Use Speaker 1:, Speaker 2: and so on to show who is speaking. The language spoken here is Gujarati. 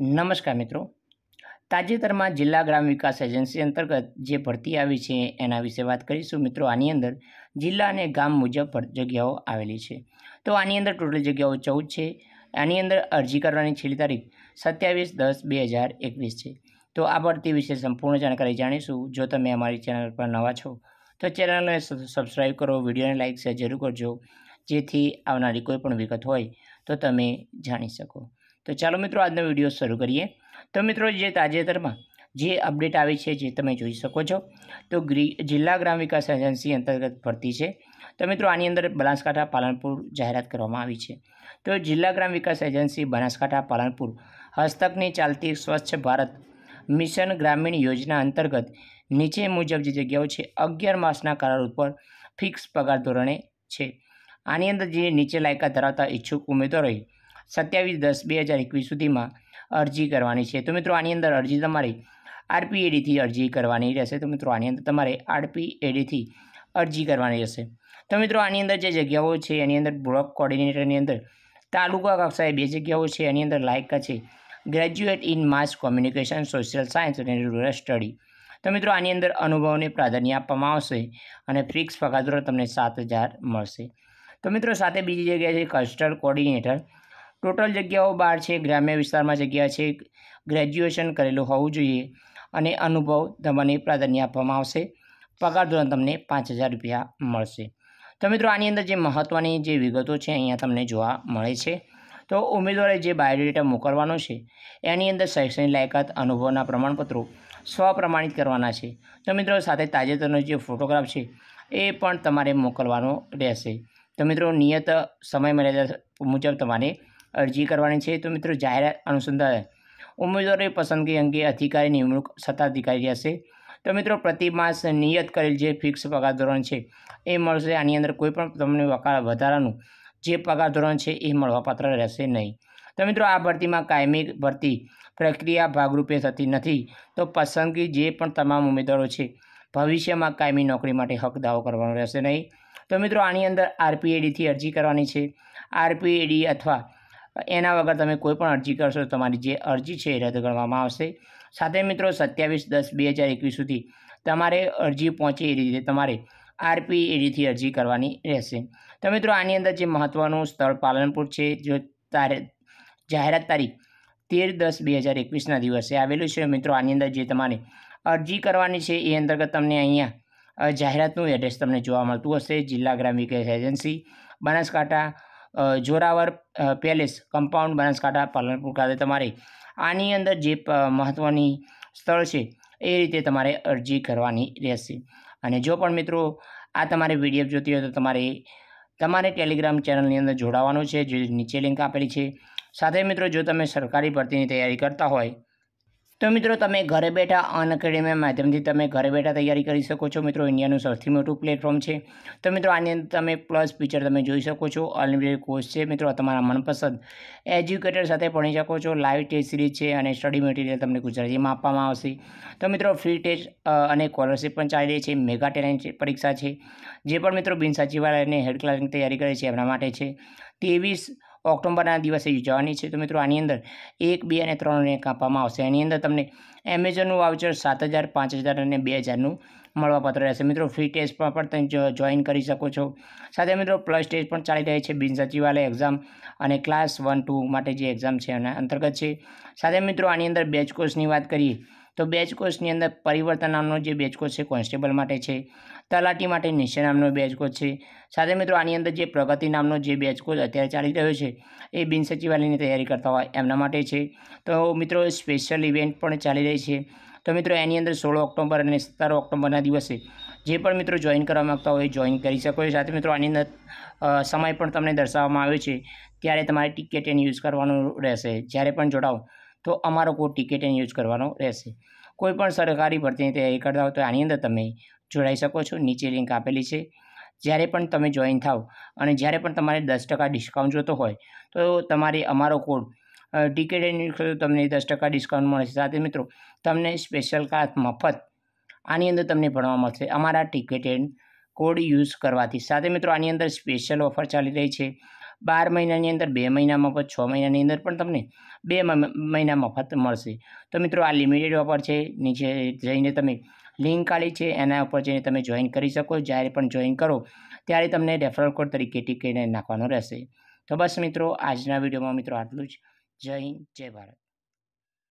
Speaker 1: નમસ્કાર મિત્રો તાજેતરમાં જિલ્લા ગ્રામ વિકાસ એજન્સી અંતર્ગત જે ભરતી આવી છે એના વિશે વાત કરીશું મિત્રો આની અંદર જિલ્લા અને ગામ મુજબ જગ્યાઓ આવેલી છે તો આની અંદર ટોટલ જગ્યાઓ ચૌદ છે આની અંદર અરજી કરવાની છેલ્લી તારીખ સત્યાવીસ દસ બે હજાર એકવીસ છે તો આ ભરતી વિશે સંપૂર્ણ જાણકારી જાણીશું જો તમે અમારી ચેનલ પર નવા છો તો ચેનલને સબસ્ક્રાઈબ કરો વિડીયોને લાઇક શેર જરૂર કરજો જેથી આવનારી કોઈ પણ વિગત હોય તો તમે જાણી શકો તો ચાલો મિત્રો આજનો વિડીયો શરૂ કરીએ તો મિત્રો જે તાજેતરમાં જે અપડેટ આવી છે જે તમે જોઈ શકો છો તો જિલ્લા ગ્રામ વિકાસ એજન્સી અંતર્ગત ભરતી છે તો મિત્રો આની અંદર બનાસકાંઠા પાલનપુર જાહેરાત કરવામાં આવી છે તો જિલ્લા ગ્રામ વિકાસ એજન્સી બનાસકાંઠા પાલનપુર હસ્તકની ચાલતી સ્વચ્છ ભારત મિશન ગ્રામીણ યોજના અંતર્ગત નીચે મુજબ જે જગ્યાઓ છે અગિયાર માસના કરાર ઉપર ફિક્સ પગાર ધોરણે છે આની અંદર જે નીચે લાયકા ધરાવતા ઈચ્છુક ઉમેદવારોએ સત્યાવીસ દસ બે હજાર એકવીસ સુધીમાં અરજી કરવાની છે તો મિત્રો આની અંદર અરજી તમારે આરપીએડીથી અરજી કરવાની રહેશે તો મિત્રો આની અંદર તમારે આરપીએડીથી અરજી કરવાની રહેશે તો મિત્રો આની અંદર જે જગ્યાઓ છે એની અંદર બ્લોક કોર્ડિનેટરની અંદર તાલુકા કક્ષાએ બે જગ્યાઓ છે એની અંદર લાયકા છે graduate in mass communication social science અને રૂરલ સ્ટડી તો મિત્રો આની અંદર અનુભવને પ્રાધાન્ય આપવામાં આવશે અને ફિક્સ પગાર તમને સાત હજાર મળશે તો મિત્રો સાથે બીજી જગ્યાએ છે કસ્ટર્ડ કોર્ડિનેટર ટોટલ જગ્યાઓ બાર છે ગ્રામ્ય વિસ્તારમાં જગ્યા છે ગ્રેજ્યુએશન કરેલું હોવું જોઈએ અને અનુભવ તમને પ્રાધાન્ય આપવામાં આવશે પગાર ધોરણ તમને પાંચ હજાર રૂપિયા મળશે તો મિત્રો આની અંદર જે મહત્ત્વની જે વિગતો છે અહીંયા તમને જોવા મળે છે તો ઉમેદવારે જે બાયોડેટા મોકલવાનો છે એની અંદર શૈક્ષણિક લાયકાત અનુભવના પ્રમાણપત્રો સ્વપ્રમાણિત કરવાના છે તો મિત્રો સાથે તાજેતરનો જે ફોટોગ્રાફ છે એ પણ તમારે મોકલવાનો રહેશે તો મિત્રો નિયત સમય મર્યાદા મુજબ તમારે અરજી કરવાની છે તો મિત્રો જાહેરાત અનુસંધાન ઉમેદવારોની પસંદગી અંગે અધિકારી નિમણૂક સત્તાધિકારી રહેશે તો મિત્રો પ્રતિ માસ નિયત કરેલ જે ફિક્સ પગાર ધોરણ છે એ મળશે આની અંદર કોઈપણ તમને વધારાનું જે પગાર ધોરણ છે એ મળવાપાત્ર રહેશે નહીં તો મિત્રો આ ભરતીમાં કાયમી ભરતી પ્રક્રિયા ભાગરૂપે થતી નથી તો પસંદગી જે પણ તમામ ઉમેદવારો છે ભવિષ્યમાં કાયમી નોકરી માટે હક દાવો કરવાનો રહેશે નહીં તો મિત્રો આની અંદર આરપીએડીથી અરજી કરવાની છે આરપીએડી અથવા એના વગર તમે કોઈ પણ અરજી કરશો તમારી જે અરજી છે એ રદ કરવામાં આવશે સાથે મિત્રો સત્યાવીસ દસ બે હજાર એકવીસ સુધી તમારે અરજી પહોંચે એ રીતે તમારે આરપી એડીથી અરજી કરવાની રહેશે તો મિત્રો આની અંદર જે મહત્ત્વનું સ્થળ પાલનપુર છે જો તારે જાહેરાત તારીખ તેર દસ બે હજાર એકવીસના દિવસે આવેલું છે મિત્રો આની અંદર જે તમારે અરજી કરવાની છે એ અંતર્ગત તમને અહીંયા જાહેરાતનું એડ્રેસ તમને જોવા મળતું હશે જિલ્લા ગ્રામ વિકાસ agency Banaskantha Zoravar palace compound Banaskantha Palanpur ખાતે તમારે આની અંદર જે મહત્ત્વની સ્થળ છે એ રીતે તમારે અરજી કરવાની રહેશે અને જો પણ મિત્રો આ તમારે પીડીએફ જોતી હોય તો તમારે તમારે ટેલિગ્રામ ચેનલની અંદર જોડાવાનું છે જે નીચે લિંક આપેલી છે સાથે મિત્રો જો તમે સરકારી ભરતીની તૈયારી કરતા હોય તો મિત્રો તમે ઘરે બેઠા અન માધ્યમથી તમે ઘરે બેઠા તૈયારી કરી શકો છો મિત્રો ઇન્ડિયાનું સૌથી મોટું પ્લેટફોર્મ છે તો મિત્રો આની અંદર તમે પ્લસ ફીચર તમે જોઈ શકો છો અનલિમિટેડ કોર્સ છે મિત્રો તમારા મનપસંદ એજ્યુકેટર સાથે ભણી શકો છો લાઈવ ટેસ્ટ સિરીઝ છે અને સ્ટડી મટીરિયલ તમને ગુજરાતીમાં આપવામાં આવશે તો મિત્રો ફ્રી ટેસ્ટ અને સ્કોલરશિપ પણ ચાલી રહી છે મેગા ટેલેન્ટ પરીક્ષા છે જે પણ મિત્રો બિનસચિવાલય હેડ ક્લાર્કની તૈયારી કરે છે એમના માટે છે ત્રેવીસ ઓક્ટોબરના દિવસે યોજાવાની છે તો મિત્રો આની અંદર એક બે અને ત્રણ રેન્ક આપવામાં આવશે એની અંદર તમને એમેઝોનનું વાઉચર સાત હજાર પાંચ હજાર અને બે હજારનું મળવાપાત્ર રહેશે મિત્રો ફ્રી ટેસ્ટમાં પણ તમે જોઈન કરી શકો છો સાથે મિત્રો પ્લસ ટેસ્ટ પણ ચાલી રહી છે બિન સચિવાલય એક્ઝામ અને ક્લાસ વન ટુ માટે જે એક્ઝામ છે એના અંતર્ગત છે સાથે મિત્રો આની અંદર બેચ કોર્સની વાત કરીએ તો બેચ કોર્સની અંદર પરિવર્તન નામનો જે બેચ કોર્સ છે કોન્સ્ટેબલ માટે છે તલાટી માટે નિશ્ચય નામનો બેચ કોર્સ છે સાથે મિત્રો આની અંદર જે પ્રગતિ નામનો જે બેચ કોર્સ અત્યારે ચાલી રહ્યો છે એ બિનસચિવાલયની તૈયારી કરતા હોય એમના માટે છે તો મિત્રો સ્પેશિયલ ઇવેન્ટ પણ ચાલી રહી છે તો મિત્રો એની અંદર સોળ ઓક્ટોબર અને સત્તર ઓક્ટોબરના દિવસે જે પણ મિત્રો જોઈન કરવા માગતા હોય જોઈન કરી શકો છો સાથે મિત્રો આની અંદર સમય પણ તમને દર્શાવવામાં આવ્યો છે ત્યારે તમારે ટિકિટ એને યુઝ કરવાનું રહેશે જ્યારે પણ જોડાઓ તો અમારો કોડ ટિકિટ એને યુઝ કરવાનો રહેશે કોઈપણ સરકારી ભરતીની તૈયારી કરતા હો તો આની અંદર તમે જોડાઈ શકો છો નીચે લિંક આપેલી છે જ્યારે પણ તમે જોઈન થાવ અને જ્યારે પણ તમારે દસ ટકા ડિસ્કાઉન્ટ જોતો હોય તો તમારે અમારો કોડ ટિકિટ કરો તમને દસ ટકા ડિસ્કાઉન્ટ મળશે સાથે મિત્રો તમને સ્પેશિયલ કાર્ડ મફત આની અંદર તમને ભણવા મળશે અમારા ટિકિટ એન્ડ કોડ યુઝ કરવાથી સાથે મિત્રો આની અંદર સ્પેશિયલ ઓફર ચાલી રહી છે બાર મહિનાની અંદર બે મહિના મફત છ મહિનાની અંદર પણ તમને બે મહિના મફત મળશે તો મિત્રો આ લિમિટેડ ઓફર છે નીચે જઈને તમે લિંક કાઢી છે એના ઉપર જઈને તમે જોઈન કરી શકો જ્યારે પણ જોઈન કરો ત્યારે તમને રેફરલ કોડ તરીકે ટીકીને નાખવાનો રહેશે તો બસ મિત્રો આજના વિડીયોમાં મિત્રો આટલું જ જય હિન્દ જય ભારત